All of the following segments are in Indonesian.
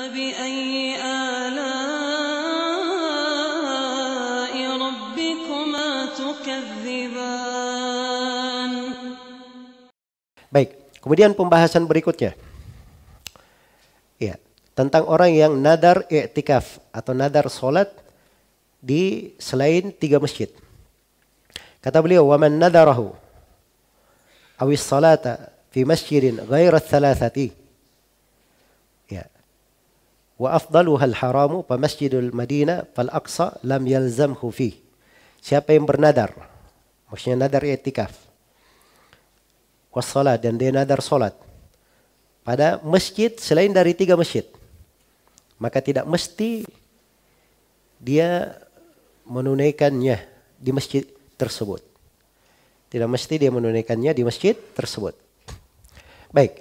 Baik, kemudian pembahasan berikutnya. Ya, tentang orang yang nadar i'tikaf atau nadar salat di selain tiga masjid. Kata beliau, "Waman nadarahu awis salata fi masjidin ghairat thalathati." wa afdaluha al-haramu fa masjidul Madinah fal aqsa lam yalzamhu fi. Siapa yang bernadar? Maksudnya nadar i'tikaf. Was dan dia nadar salat pada masjid selain dari tiga masjid. Maka tidak mesti dia menunaikannya di masjid tersebut. Tidak mesti dia menunaikannya di masjid tersebut. Baik.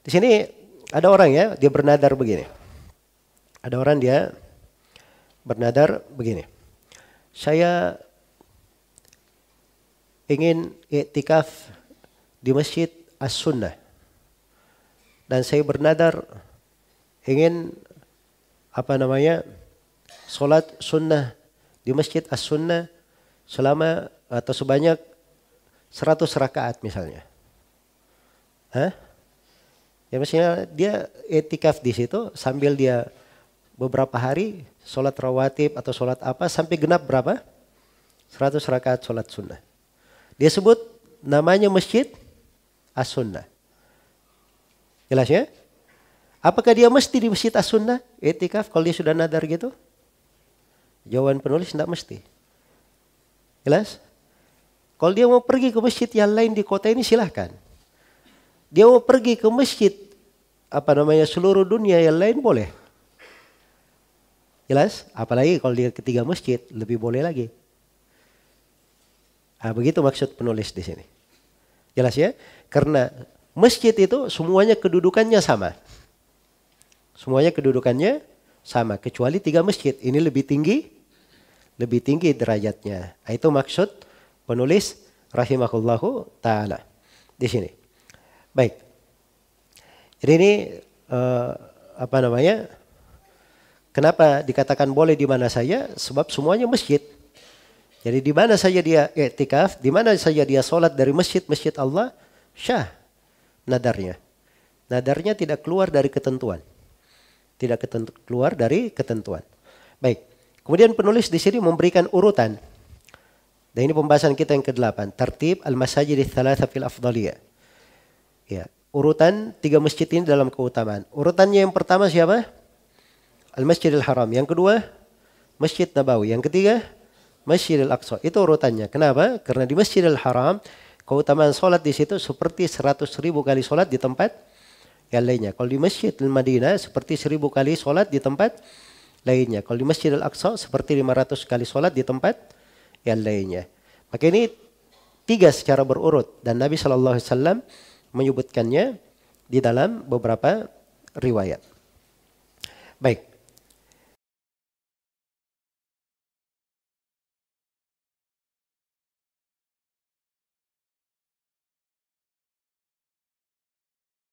Di sini ada orang ya, dia bernadar begini. Ada orang dia bernadar begini. Saya ingin iktikaf di masjid As-Sunnah. Dan saya bernadar ingin apa namanya solat sunnah di masjid As-Sunnah selama atau sebanyak 100 rakaat misalnya. Hah? Ya maksudnya dia etikaf di situ sambil dia beberapa hari sholat rawatib atau sholat apa sampai genap berapa? 100 rakaat sholat sunnah. Dia sebut namanya masjid as-sunnah. Jelas ya? Apakah dia mesti di masjid as-sunnah? Etikaf kalau dia sudah nadar gitu? Jawaban penulis tidak mesti. Jelas? Kalau dia mau pergi ke masjid yang lain di kota ini silahkan. Dia mau pergi ke masjid apa namanya seluruh dunia yang lain boleh. Jelas? Apalagi kalau di ketiga masjid lebih boleh lagi. Nah, begitu maksud penulis di sini. Jelas ya? Karena masjid itu semuanya kedudukannya sama. Semuanya kedudukannya sama kecuali tiga masjid. Ini lebih tinggi, lebih tinggi derajatnya. Ah, itu maksud penulis rahimahullahu taala di sini. Baik. Jadi ini uh, apa namanya? Kenapa dikatakan boleh di mana saja? Sebab semuanya masjid. Jadi di mana saja dia iktikaf, di mana saja dia sholat dari masjid-masjid Allah, syah nadarnya. Nadarnya tidak keluar dari ketentuan. Tidak ketentu, keluar dari ketentuan. Baik. Kemudian penulis di sini memberikan urutan. Dan ini pembahasan kita yang ke-8. Tertib al-masajid thalatha fil afdaliyah. Ya, urutan tiga masjid ini dalam keutamaan. Urutannya yang pertama siapa? Al-Masjidil Haram. Yang kedua, Masjid Nabawi. Yang ketiga, Masjidil Aqsa. Itu urutannya. Kenapa? Karena di Masjidil Haram, keutamaan sholat di situ seperti 100 ribu kali sholat di tempat yang lainnya. Kalau di Masjid Madinah seperti 1000 kali sholat di tempat lainnya. Kalau di Masjid aqsa seperti 500 kali sholat di tempat yang lainnya. Maka ini tiga secara berurut dan Nabi Shallallahu Alaihi Wasallam menyebutkannya di dalam beberapa riwayat. Baik,